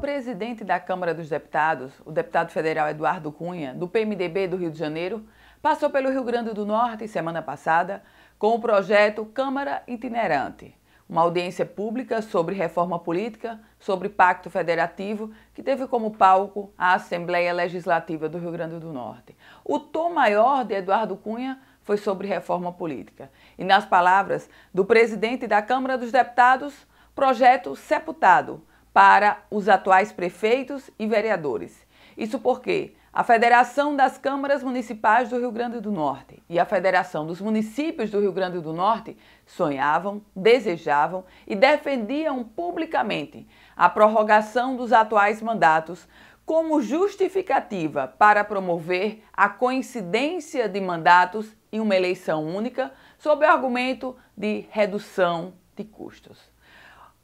presidente da Câmara dos Deputados, o deputado federal Eduardo Cunha, do PMDB do Rio de Janeiro, passou pelo Rio Grande do Norte semana passada com o projeto Câmara Itinerante, uma audiência pública sobre reforma política, sobre pacto federativo, que teve como palco a Assembleia Legislativa do Rio Grande do Norte. O tom maior de Eduardo Cunha foi sobre reforma política. E nas palavras do presidente da Câmara dos Deputados, projeto sepultado para os atuais prefeitos e vereadores. Isso porque a Federação das Câmaras Municipais do Rio Grande do Norte e a Federação dos Municípios do Rio Grande do Norte sonhavam, desejavam e defendiam publicamente a prorrogação dos atuais mandatos como justificativa para promover a coincidência de mandatos em uma eleição única, sob o argumento de redução de custos.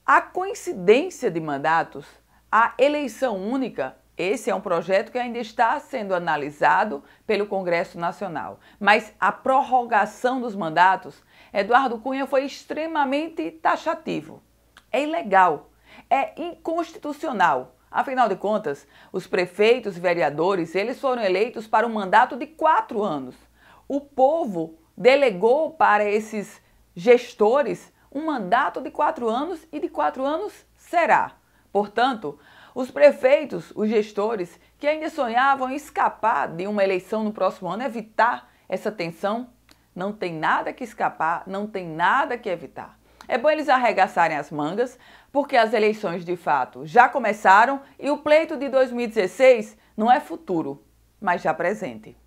A coincidência de mandatos, a eleição única, esse é um projeto que ainda está sendo analisado pelo Congresso Nacional. Mas a prorrogação dos mandatos, Eduardo Cunha foi extremamente taxativo. É ilegal, é inconstitucional. Afinal de contas, os prefeitos e vereadores, eles foram eleitos para um mandato de quatro anos. O povo delegou para esses gestores um mandato de quatro anos e de quatro anos será. Portanto, os prefeitos, os gestores que ainda sonhavam escapar de uma eleição no próximo ano, evitar essa tensão, não tem nada que escapar, não tem nada que evitar. É bom eles arregaçarem as mangas, porque as eleições de fato já começaram e o pleito de 2016 não é futuro, mas já presente.